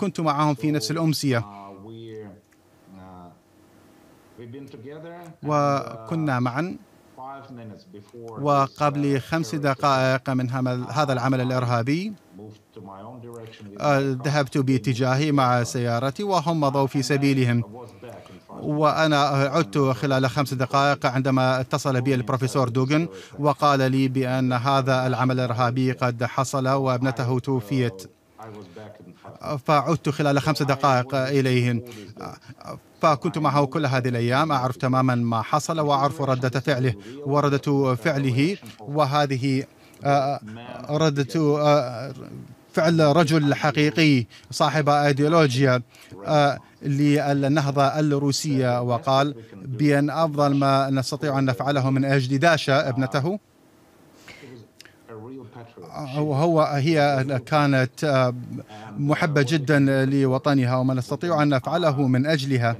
كنت معهم في نفس الأمسية uh, uh, uh, وكنا معا وقبل خمس دقائق من هذا العمل الإرهابي آه، ذهبت باتجاهي مع سيارتي وهم مضوا في سبيلهم وأنا عدت خلال خمس دقائق عندما اتصل بي البروفيسور دوغن وقال لي بأن هذا العمل الإرهابي قد حصل وابنته توفيت فعدت خلال خمس دقائق إليهم فكنت معه كل هذه الأيام أعرف تماما ما حصل وأعرف ردة فعله وردة فعله وهذه آه، ردة آه، فعل رجل حقيقي صاحب ايديولوجيا آه، للنهضة الروسية وقال بأن أفضل ما نستطيع أن نفعله من أجل داشا ابنته وهو آه، هي كانت آه، محبة جدا لوطنها وما نستطيع أن نفعله من أجلها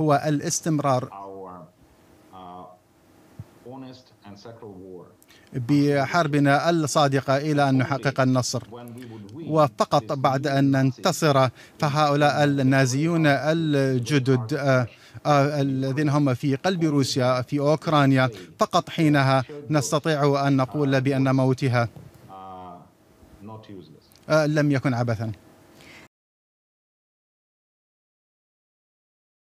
هو الاستمرار uh, بحربنا الصادقة إلى أن نحقق النصر وفقط بعد أن ننتصر فهؤلاء النازيون الجدد آه، آه، الذين هم في قلب روسيا في أوكرانيا فقط حينها نستطيع أن نقول بأن موتها آه، لم يكن عبثا